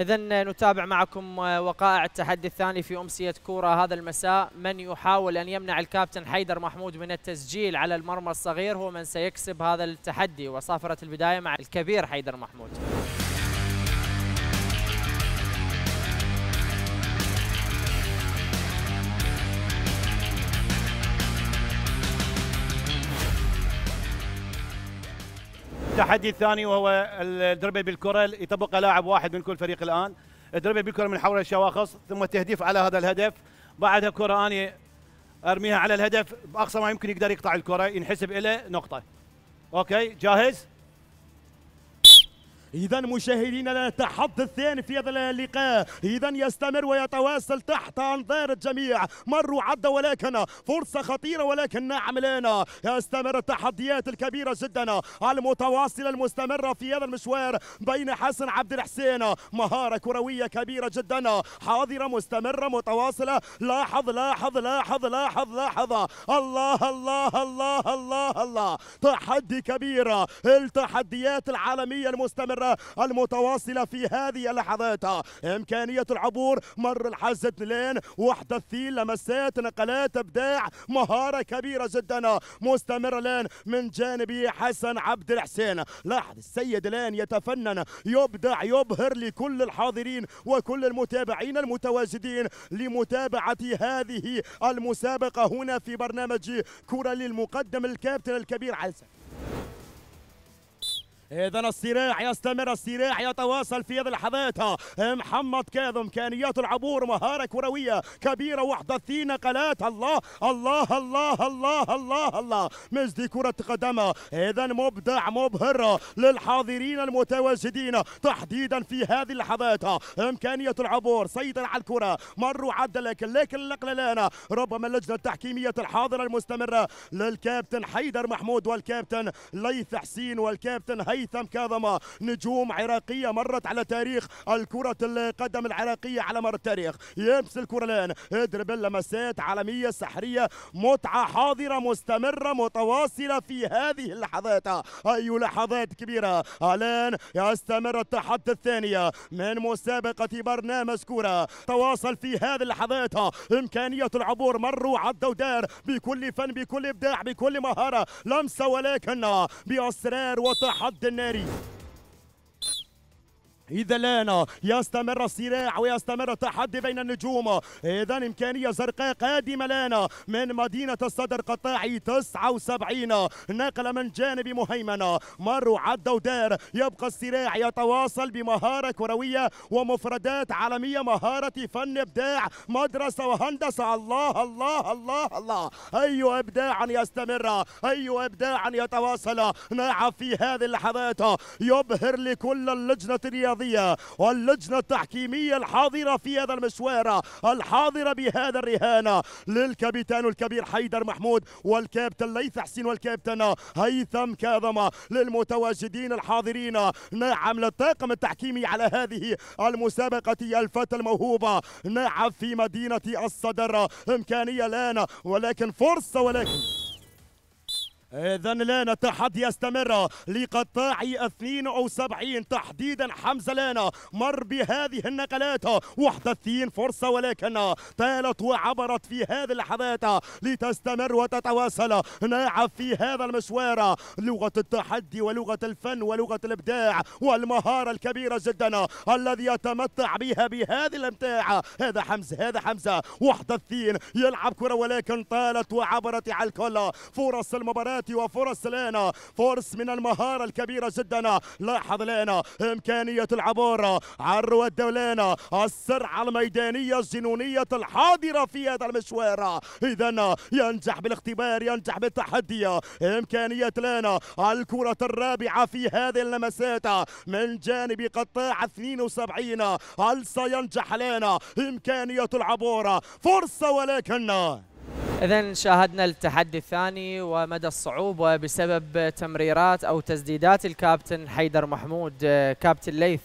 إذا نتابع معكم وقائع التحدي الثاني في أمسية كورة هذا المساء من يحاول أن يمنع الكابتن حيدر محمود من التسجيل على المرمى الصغير هو من سيكسب هذا التحدي وصافرة البداية مع الكبير حيدر محمود التحدي الثاني وهو الدربل بالكره يطبق لاعب واحد من كل فريق الان الدربل بالكره من حول الشواخص ثم تهديف على هذا الهدف بعدها كره اني ارميها على الهدف باقصى ما يمكن يقدر يقطع الكره ينحسب له نقطه اوكي جاهز إذا مشاهدينا التحض الثاني في هذا اللقاء إذا يستمر ويتواصل تحت أنظار الجميع مروا عدة ولكن فرصة خطيرة ولكن نعم لنا يستمر التحديات الكبيرة جدا المتواصلة المستمرة في هذا المشوار بين حسن عبد الحسين مهارة كروية كبيرة جدا حاضرة مستمرة متواصلة لاحظ لاحظ لاحظ لاحظ لاحظ الله الله الله الله الله تحدي كبير التحديات العالمية المستمرة المتواصلة في هذه اللحظات إمكانية العبور مر الحز لين وحدة الثيل لمسات نقلات إبداع مهارة كبيرة جدا مستمرة الآن من جانب حسن عبد الحسين لاحظ السيد الآن يتفنن يبدع يبهر لكل الحاضرين وكل المتابعين المتواجدين لمتابعة هذه المسابقة هنا في برنامج كرة للمقدم الكابتن الكبير حسن اذا الصراع يستمر الصراع يتواصل في هذه اللحظات محمد كاظم امكانيات العبور مهاره كرويه كبيره 31 نقلات الله الله الله الله الله الله مجدي كره قدم اذا مبدع مبهر للحاضرين المتواجدين تحديدا في هذه اللحظات امكانيه العبور سيطر على الكره مروا عد لكن لكن النقله الان ربما اللجنه التحكيميه الحاضره المستمره للكابتن حيدر محمود والكابتن ليث حسين والكابتن هيثم هيثم كاظمة نجوم عراقية مرت على تاريخ الكرة القدم العراقية على مر التاريخ يمس الكرة الآن ادرب اللمسات عالمية سحرية متعة حاضرة مستمرة متواصلة في هذه اللحظات أي لحظات كبيرة الآن يستمر التحدي الثانية من مسابقة برنامج كرة تواصل في هذه اللحظات إمكانية العبور مروا عدوا ودار بكل فن بكل إبداع بكل مهارة لمسة ولكن بأسرار وتحدي nariz. إذا لنا يستمر الصراع ويستمر التحدي بين النجوم إذا إمكانية زرقاء قادمة لنا من مدينة الصدر قطاعي 79 نقلة من جانب مهيمن مر وعدى ودار يبقى الصراع يتواصل بمهارة كروية ومفردات عالمية مهارة فن إبداع مدرسة وهندسة الله الله الله الله أي إبداع يستمر أي إبداع يتواصل نعم في هذه اللحظات يبهر لكل اللجنة الرياضية الرياضية واللجنة التحكيمية الحاضرة في هذا المشوار الحاضرة بهذا الرهان للكابتن الكبير حيدر محمود والكابتن ليث حسين والكابتن هيثم كاظم للمتواجدين الحاضرين نعم للطاقم التحكيمي على هذه المسابقة الفتى الموهوبة نعم في مدينة الصدر إمكانية الآن ولكن فرصة ولكن اذا لنا التحدي يستمر لقطاع 72 تحديدا حمزه لنا مر بهذه النقلات 31 فرصه ولكن طالت وعبرت في هذه اللحظات لتستمر وتتواصل نلعب في هذا المشوار لغه التحدي ولغه الفن ولغه الابداع والمهاره الكبيره جدا الذي يتمتع بها بهذه الامتاع هذا حمزه هذا حمزه 31 يلعب كره ولكن طالت وعبرت على الكل فرص المباراه وفرص لنا فرص من المهارة الكبيرة جدا لاحظ لنا إمكانية العبور على الرواد السرعة الميدانية الجنونية الحاضرة في هذا المشوار إذا ينجح بالاختبار ينجح بالتحدي إمكانية لنا الكرة الرابعة في هذه اللمسات من جانب قطاع 72 هل سينجح لنا إمكانية العبور فرصة ولكن إذا شاهدنا التحدي الثاني ومدى الصعوبة بسبب تمريرات أو تسديدات الكابتن حيدر محمود كابتن ليث